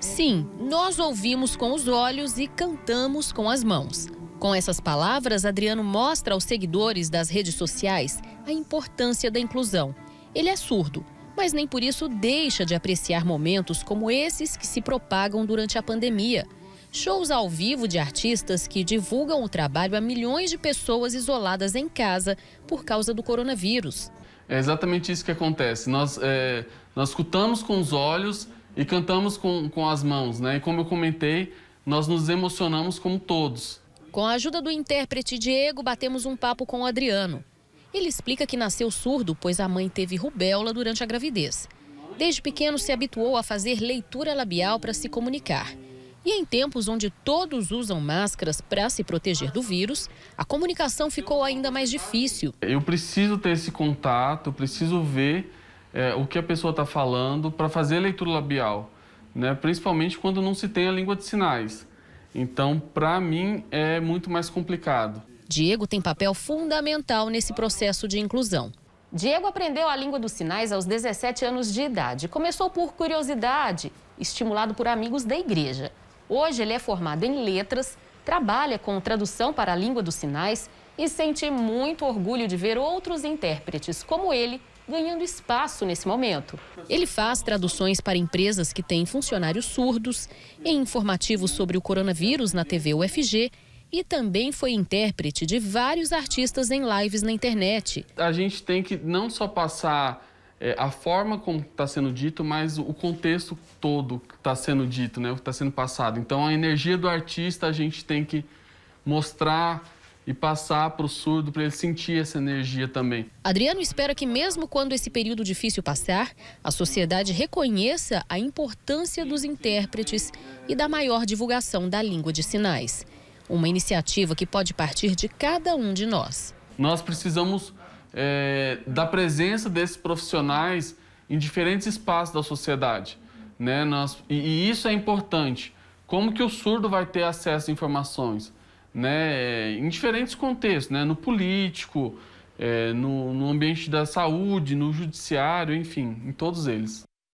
Sim, nós ouvimos com os olhos e cantamos com as mãos. Com essas palavras, Adriano mostra aos seguidores das redes sociais a importância da inclusão. Ele é surdo, mas nem por isso deixa de apreciar momentos como esses que se propagam durante a pandemia. Shows ao vivo de artistas que divulgam o trabalho a milhões de pessoas isoladas em casa por causa do coronavírus. É exatamente isso que acontece. Nós, é, nós escutamos com os olhos e cantamos com, com as mãos, né? E como eu comentei, nós nos emocionamos como todos. Com a ajuda do intérprete Diego, batemos um papo com o Adriano. Ele explica que nasceu surdo, pois a mãe teve rubéola durante a gravidez. Desde pequeno se habituou a fazer leitura labial para se comunicar. E em tempos onde todos usam máscaras para se proteger do vírus, a comunicação ficou ainda mais difícil. Eu preciso ter esse contato, preciso ver é, o que a pessoa está falando para fazer leitura labial, né? principalmente quando não se tem a língua de sinais. Então, para mim, é muito mais complicado. Diego tem papel fundamental nesse processo de inclusão. Diego aprendeu a língua dos sinais aos 17 anos de idade. Começou por curiosidade, estimulado por amigos da igreja. Hoje ele é formado em letras, trabalha com tradução para a língua dos sinais e sente muito orgulho de ver outros intérpretes como ele ganhando espaço nesse momento. Ele faz traduções para empresas que têm funcionários surdos, em informativos sobre o coronavírus na TV UFG e também foi intérprete de vários artistas em lives na internet. A gente tem que não só passar é, a forma como está sendo dito, mas o contexto todo que está sendo dito, né, o que está sendo passado. Então, a energia do artista a gente tem que mostrar e passar para o surdo para ele sentir essa energia também. Adriano espera que mesmo quando esse período difícil passar, a sociedade reconheça a importância dos intérpretes e da maior divulgação da língua de sinais. Uma iniciativa que pode partir de cada um de nós. Nós precisamos é, da presença desses profissionais em diferentes espaços da sociedade. Né? Nós, e, e isso é importante. Como que o surdo vai ter acesso a informações? né, em diferentes contextos, né, no político, é, no, no ambiente da saúde, no judiciário, enfim, em todos eles.